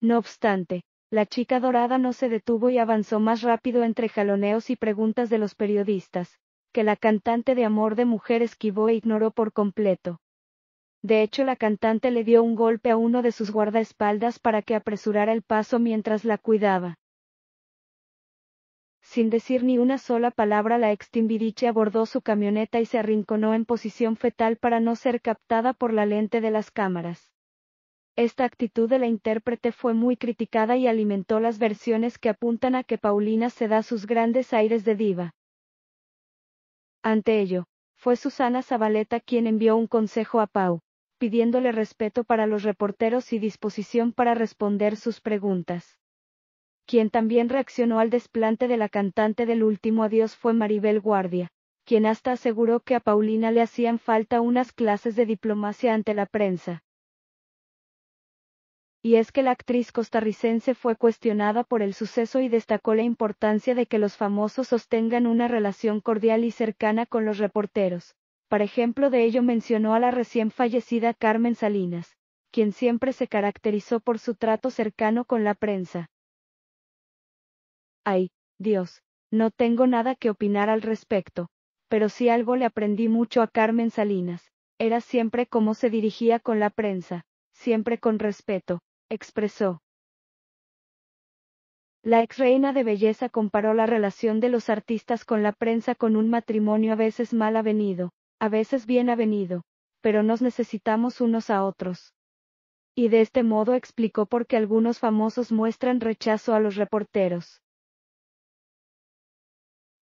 No obstante, la chica dorada no se detuvo y avanzó más rápido entre jaloneos y preguntas de los periodistas, que la cantante de amor de mujer esquivó e ignoró por completo. De hecho, la cantante le dio un golpe a uno de sus guardaespaldas para que apresurara el paso mientras la cuidaba. Sin decir ni una sola palabra, la ex abordó su camioneta y se arrinconó en posición fetal para no ser captada por la lente de las cámaras. Esta actitud de la intérprete fue muy criticada y alimentó las versiones que apuntan a que Paulina se da sus grandes aires de diva. Ante ello, fue Susana Zabaleta quien envió un consejo a Pau, pidiéndole respeto para los reporteros y disposición para responder sus preguntas. Quien también reaccionó al desplante de la cantante del último adiós fue Maribel Guardia, quien hasta aseguró que a Paulina le hacían falta unas clases de diplomacia ante la prensa y es que la actriz costarricense fue cuestionada por el suceso y destacó la importancia de que los famosos sostengan una relación cordial y cercana con los reporteros. Para ejemplo de ello mencionó a la recién fallecida Carmen Salinas, quien siempre se caracterizó por su trato cercano con la prensa. Ay, Dios, no tengo nada que opinar al respecto, pero si algo le aprendí mucho a Carmen Salinas, era siempre cómo se dirigía con la prensa, siempre con respeto, expresó. La ex reina de belleza comparó la relación de los artistas con la prensa con un matrimonio a veces mal avenido, a veces bien avenido, pero nos necesitamos unos a otros. Y de este modo explicó por qué algunos famosos muestran rechazo a los reporteros.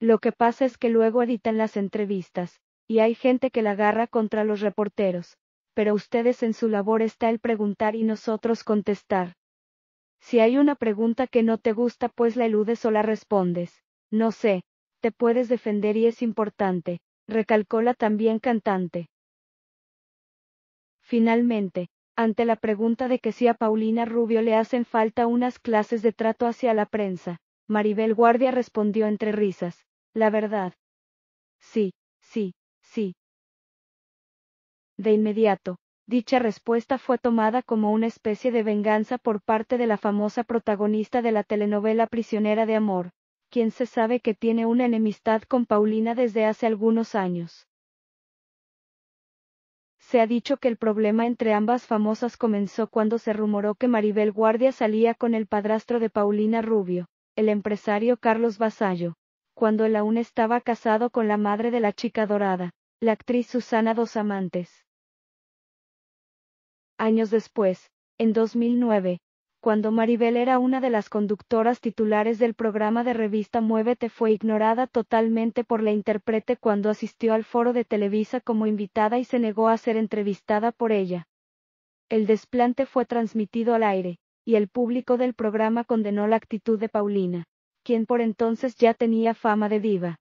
Lo que pasa es que luego editan las entrevistas, y hay gente que la agarra contra los reporteros, pero ustedes en su labor está el preguntar y nosotros contestar. Si hay una pregunta que no te gusta, pues la eludes o la respondes. No sé, te puedes defender y es importante, recalcó la también cantante. Finalmente, ante la pregunta de que si a Paulina Rubio le hacen falta unas clases de trato hacia la prensa, Maribel Guardia respondió entre risas, la verdad. Sí, sí, sí, de inmediato, dicha respuesta fue tomada como una especie de venganza por parte de la famosa protagonista de la telenovela Prisionera de Amor, quien se sabe que tiene una enemistad con Paulina desde hace algunos años. Se ha dicho que el problema entre ambas famosas comenzó cuando se rumoró que Maribel Guardia salía con el padrastro de Paulina Rubio, el empresario Carlos Vasallo, cuando él aún estaba casado con la madre de la chica dorada, la actriz Susana Dos Amantes años después, en 2009, cuando Maribel era una de las conductoras titulares del programa de revista Muévete fue ignorada totalmente por la intérprete cuando asistió al foro de Televisa como invitada y se negó a ser entrevistada por ella. El desplante fue transmitido al aire, y el público del programa condenó la actitud de Paulina, quien por entonces ya tenía fama de diva.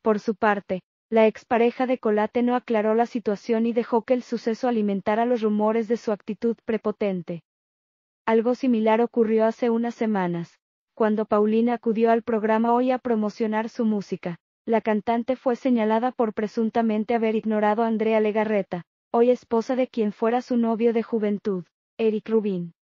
Por su parte, la expareja de Colate no aclaró la situación y dejó que el suceso alimentara los rumores de su actitud prepotente. Algo similar ocurrió hace unas semanas, cuando Paulina acudió al programa Hoy a promocionar su música. La cantante fue señalada por presuntamente haber ignorado a Andrea Legarreta, hoy esposa de quien fuera su novio de juventud, Eric Rubin.